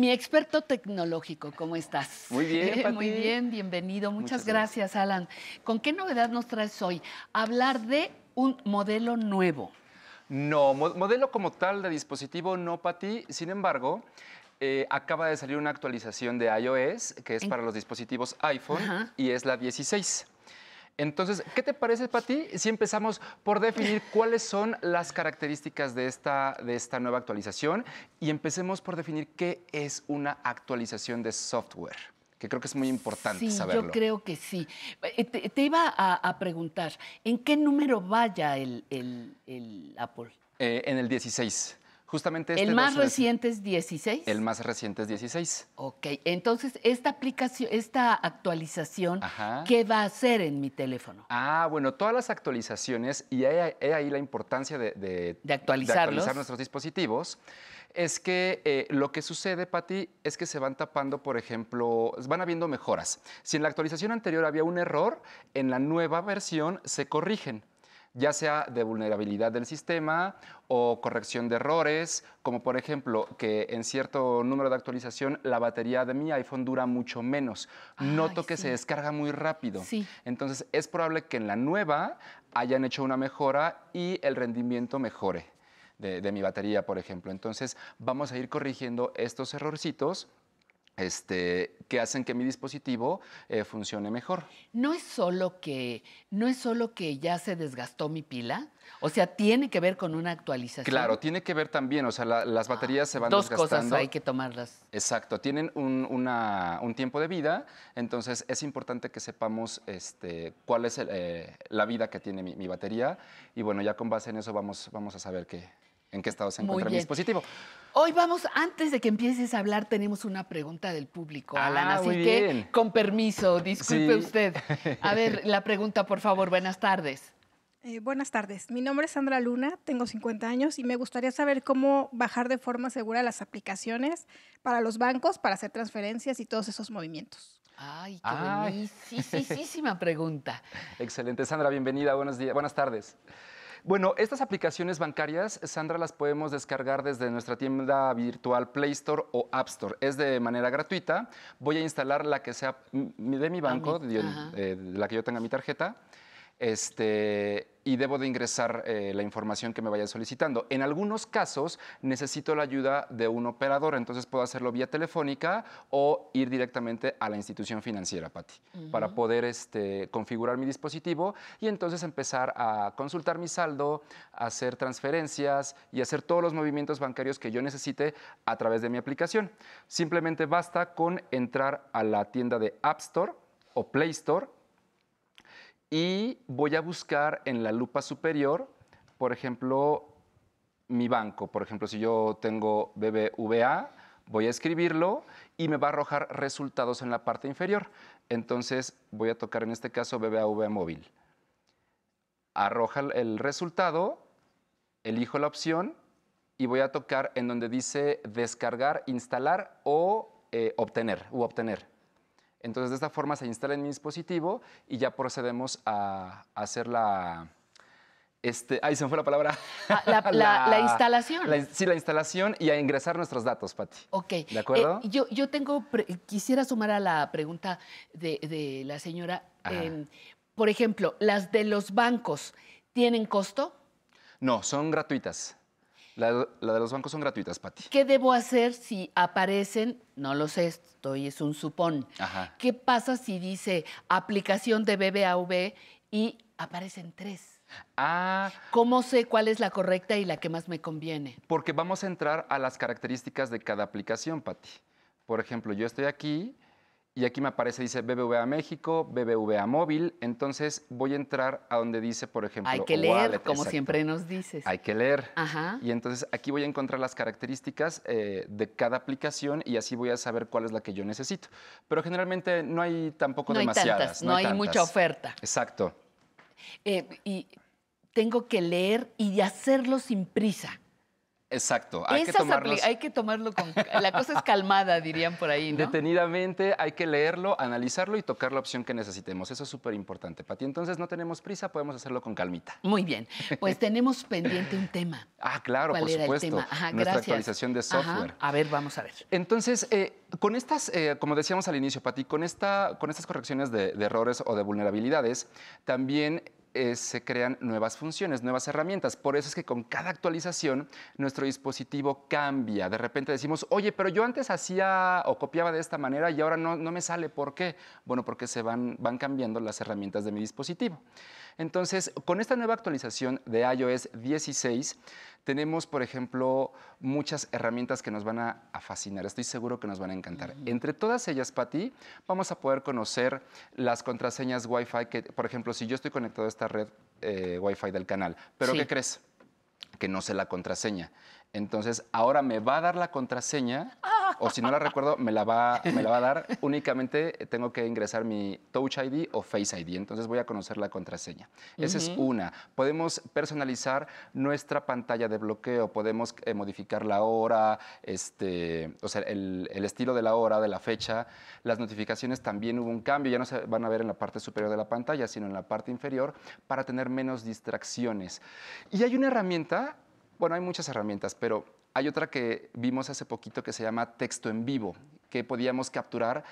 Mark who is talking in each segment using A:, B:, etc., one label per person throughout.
A: Mi experto tecnológico, ¿cómo estás? Muy bien. Muy bien, bienvenido. Muchas, gracias, Alan. ¿Con qué novedad nos traes hoy? Hablar de un modelo nuevo.
B: No, modelo como tal de dispositivo no, Pati. Sin embargo, eh, acaba de salir una actualización de iOS que es para los dispositivos iPhone y es la 16. Entonces, ¿qué te parece, Pati, si empezamos por definir cuáles son las características de esta, de esta nueva actualización y empecemos por definir qué es una actualización de software? que creo que es muy importante sí, Yo
A: creo que sí. Eh, te, iba a, preguntar, ¿en qué número vaya el,
B: Apple? Eh, en el 16. Justamente este El más reciente
A: es 16.
B: El más reciente es 16.
A: Ok, entonces esta aplicación, esta actualización, ¿qué va a hacer en mi teléfono?
B: Ah, bueno, todas las actualizaciones, y ahí la importancia de, de, actualizar nuestros dispositivos es que eh, lo que sucede, Patti, es que se van tapando, por ejemplo, van habiendo mejoras. Si en la actualización anterior había un error, en la nueva versión se corrigen ya sea de vulnerabilidad del sistema o corrección de errores, como por ejemplo que en cierto número de actualización la batería de mi iPhone dura mucho menos. Noto que se descarga muy rápido. Entonces es probable que en la nueva hayan hecho una mejora y el rendimiento mejore. de mi batería, por ejemplo. Entonces, vamos a ir corrigiendo estos errorcitos este, que hacen que mi dispositivo eh, funcione mejor.
A: No es, solo que, no es solo que ya se desgastó mi pila, o sea, tiene que ver con una actualización. Claro,
B: tiene que ver también, o sea, las ah, baterías se van desgastando. Dos cosas hay que
A: tomarlas.
B: Exacto, tienen un, tiempo de vida, entonces es importante que sepamos este, cuál es eh, la vida que tiene mi, batería y bueno, ya con base en eso vamos, vamos a saber qué en qué estado se encuentra mi dispositivo.
A: Hoy vamos, antes de que empieces a hablar, tenemos una pregunta del público, Alan. así que, con permiso, disculpe usted. A ver, la pregunta, por favor. Buenas tardes. buenas tardes. Mi nombre es Sandra Luna, tengo 50 años y me gustaría saber cómo bajar de forma segura las aplicaciones para los bancos para hacer transferencias y todos esos movimientos. Ay, qué Ay. pregunta.
B: Excelente, Sandra, bienvenida. Buenos días, buenas tardes. Bueno, estas aplicaciones bancarias, Sandra, las podemos descargar desde nuestra tienda virtual Play Store o App Store. Es de manera gratuita. Voy a instalar la que sea de mi banco, eh, de, la que yo tenga mi tarjeta. Este, y debo de ingresar eh, la información que me vaya solicitando. En algunos casos necesito la ayuda de un operador, entonces puedo hacerlo vía telefónica o ir directamente a la institución financiera, Patti, para poder este, configurar mi dispositivo y entonces empezar a consultar mi saldo, hacer transferencias y hacer todos los movimientos bancarios que yo necesite a través de mi aplicación. Simplemente basta con entrar a la tienda de App Store o Play Store y voy a buscar en la lupa superior, por ejemplo, mi banco. Por ejemplo, si yo tengo BBVA, voy a escribirlo y me va a arrojar resultados en la parte inferior. Entonces voy a tocar en este caso BBVA móvil. Arroja el resultado, elijo la opción y voy a tocar en donde dice descargar, instalar o eh, obtener u obtener. Entonces, de esta forma se instala en mi dispositivo y ya procedemos a, hacer la, este, se me fue la palabra. Ah, la, instalación. sí, la instalación y a ingresar nuestros datos, Pati.
A: Ok. ¿De acuerdo? Eh, yo, tengo, quisiera sumar a la pregunta de, la señora. Em, por ejemplo, las de los bancos, ¿tienen costo?
B: No, son gratuitas. La, de los bancos son gratuitas, Pati.
A: ¿Qué debo hacer si aparecen?
B: No lo sé, estoy es un supón.
A: ¿Qué pasa si dice aplicación de BBAV y aparecen tres? Ah. ¿Cómo sé cuál es la correcta y la que más me conviene?
B: Porque vamos a entrar a las características de cada aplicación, Pati. Por ejemplo, yo estoy aquí y aquí me aparece, dice BBVA México, BBVA Móvil, entonces voy a entrar a donde dice, por ejemplo, Hay que leer, como siempre
A: nos dices.
B: Hay que leer. Y entonces aquí voy a encontrar las características eh, de cada aplicación y así voy a saber cuál es la que yo necesito. Pero generalmente no hay tampoco demasiadas. Hay no, hay, mucha oferta. Exacto.
A: Eh, y tengo que leer y hacerlo sin prisa.
B: Exacto, hay que, hay
A: que tomarlo con... La cosa es calmada, dirían por ahí. ¿no?
B: Detenidamente, hay que leerlo, analizarlo y tocar la opción que necesitemos. Eso es súper importante, Pati. Entonces no tenemos prisa, podemos hacerlo con calmita.
A: Muy bien, pues tenemos pendiente un tema.
B: Ah, claro, por supuesto. tema? Nuestra actualización de software. A ver, vamos a ver. Entonces, eh, con estas, eh, como decíamos al inicio, Pati, con, esta, con estas correcciones de errores o de vulnerabilidades, también eh, se crean nuevas funciones, nuevas herramientas. Por eso es que con cada actualización nuestro dispositivo cambia. De repente decimos, oye, pero yo antes hacía o copiaba de esta manera y ahora no, me sale. ¿Por qué? Bueno, porque se van, van cambiando las herramientas de mi dispositivo. Entonces, con esta nueva actualización de iOS 16, tenemos, por ejemplo, muchas herramientas que nos van a, fascinar. Estoy seguro que nos van a encantar. Entre todas ellas, Patti, vamos a poder conocer las contraseñas Wi-Fi que, por ejemplo, si yo estoy conectado a red eh, wifi del canal. Pero ¿qué crees? Que no sé la contraseña. Entonces, ahora me va a dar la contraseña. Ah, o si no la recuerdo, me la, va, me la va a dar. Únicamente eh, tengo que ingresar mi Touch ID o Face ID, entonces voy a conocer la contraseña. Esa es una. Podemos personalizar nuestra pantalla de bloqueo, podemos eh, modificar la hora, este, o sea, el, el, estilo de la hora, de la fecha. Las notificaciones también hubo un cambio, ya no se van a ver en la parte superior de la pantalla, sino en la parte inferior, para tener menos distracciones. Y hay una herramienta bueno, hay muchas herramientas, pero hay otra que vimos hace poquito que se llama texto en vivo, que podíamos capturar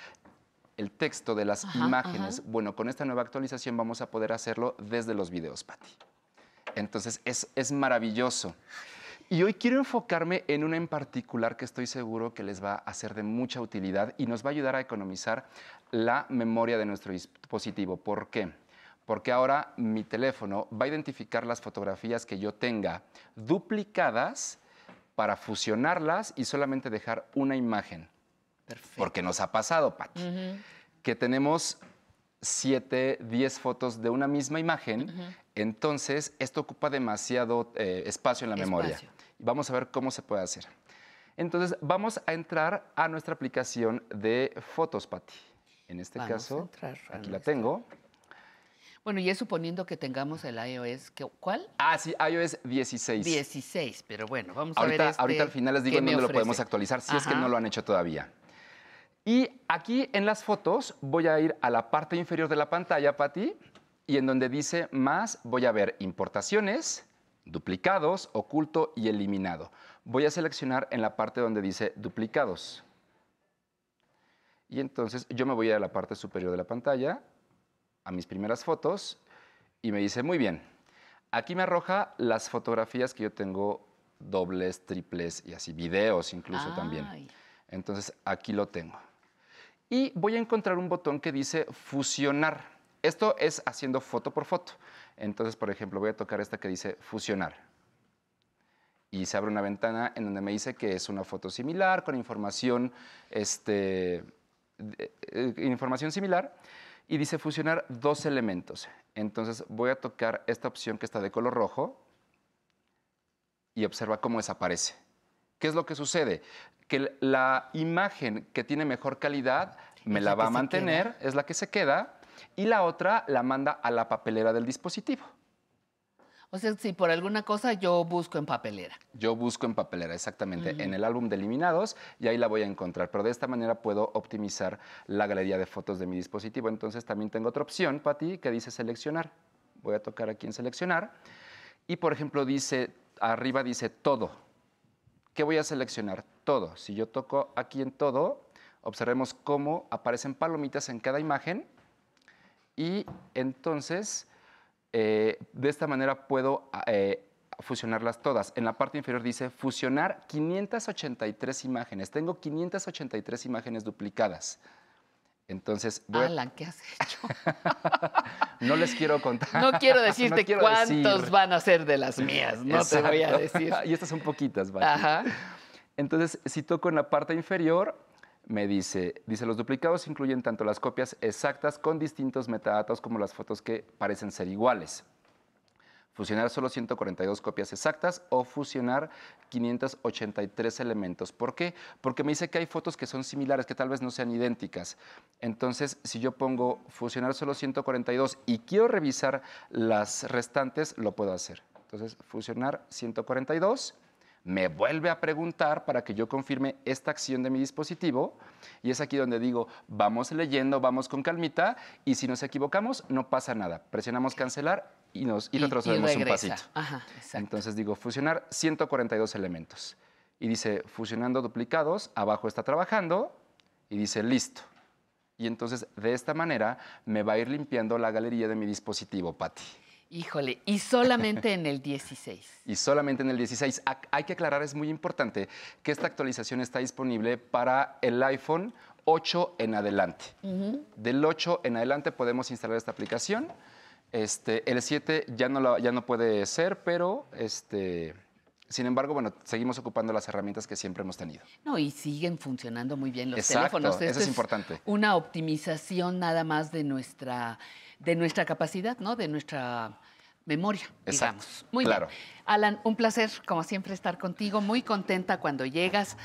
B: el texto de las imágenes. Bueno, con esta nueva actualización vamos a poder hacerlo desde los videos, Patti. Entonces, es, es maravilloso. Y hoy quiero enfocarme en una en particular que estoy seguro que les va a ser de mucha utilidad y nos va a ayudar a economizar la memoria de nuestro dispositivo. ¿Por qué? porque ahora mi teléfono va a identificar las fotografías que yo tenga duplicadas para fusionarlas y solamente dejar una imagen. Perfecto. Porque nos ha pasado, Pati, que tenemos 7, 10 fotos de una misma imagen, entonces esto ocupa demasiado eh, espacio en la memoria. Vamos a ver cómo se puede hacer. Entonces vamos a entrar a nuestra aplicación de fotos, Pati. En este caso, aquí la tengo.
A: Bueno, y es suponiendo que tengamos el iOS, ¿cuál?
B: Ah, sí, iOS 16. 16, pero bueno, vamos a ver. Este ahorita al final les digo en dónde lo podemos actualizar, si es que no lo han hecho todavía. Y aquí en las fotos voy a ir a la parte inferior de la pantalla, Pati, y en donde dice más voy a ver importaciones, duplicados, oculto y eliminado. Voy a seleccionar en la parte donde dice duplicados. Y entonces yo me voy a la parte superior de la pantalla a mis primeras fotos y me dice, muy bien, aquí me arroja las fotografías que yo tengo dobles, triples y así, videos incluso también. Entonces aquí lo tengo. Y voy a encontrar un botón que dice fusionar. Esto es haciendo foto por foto. Entonces, por ejemplo, voy a tocar esta que dice fusionar. Y se abre una ventana en donde me dice que es una foto similar, con información, este, eh, eh, información similar y dice fusionar dos elementos. Entonces voy a tocar esta opción que está de color rojo y observa cómo desaparece. ¿Qué es lo que sucede? Que la imagen que tiene mejor calidad me la va a mantener, es la que se queda, y la otra la manda a la papelera del dispositivo. O sea, si por alguna cosa yo busco en papelera. Yo busco en papelera, exactamente, en el álbum de eliminados y ahí la voy a encontrar. Pero de esta manera puedo optimizar la galería de fotos de mi dispositivo. Entonces también tengo otra opción, Pati, que dice seleccionar. Voy a tocar aquí en seleccionar. Y por ejemplo, dice, arriba dice todo. ¿Qué voy a seleccionar? Todo. Si yo toco aquí en todo, observemos cómo aparecen palomitas en cada imagen. Y entonces eh, de esta manera puedo ah, eh, fusionarlas todas. En la parte inferior dice fusionar 583 imágenes. Tengo 583 imágenes duplicadas. Entonces, Alan,
A: ¿qué has hecho?
B: no les quiero contar. No quiero decirte cuántos van
A: a ser de las mías, no te voy a decir. y
B: estas son poquitas, vale. Ajá. Entonces, si toco en la parte inferior, me dice, dice, los duplicados incluyen tanto las copias exactas con distintos metadatos como las fotos que parecen ser iguales. Fusionar solo 142 copias exactas o fusionar 583 elementos. ¿Por qué? Porque me dice que hay fotos que son similares, que tal vez no sean idénticas. Entonces, si yo pongo fusionar solo 142 y quiero revisar las restantes, lo puedo hacer. Entonces, fusionar 142 me vuelve a preguntar para que yo confirme esta acción de mi dispositivo y es aquí donde digo, vamos leyendo, vamos con calmita y si nos equivocamos no pasa nada, presionamos cancelar y, nos, y, retrocedemos un pasito. Entonces digo, fusionar 142 elementos y dice, fusionando duplicados, abajo está trabajando y dice, listo. Y entonces de esta manera me va a ir limpiando la galería de mi dispositivo, Patti.
A: Híjole, y solamente en el 16.
B: y solamente en el 16. Hay que aclarar, es muy importante que esta actualización está disponible para el iPhone 8 en adelante. Del 8 en adelante podemos instalar esta aplicación. Este, el 7 ya no, ya no puede ser, pero este, sin embargo, bueno, seguimos ocupando las herramientas que siempre hemos tenido.
A: No, y siguen funcionando muy bien los teléfonos. eso es, importante. Una optimización nada más de nuestra, de nuestra capacidad, ¿no? De nuestra memoria, Exacto, Muy claro. bien. Alan, un placer, como siempre, estar contigo. Muy contenta cuando llegas.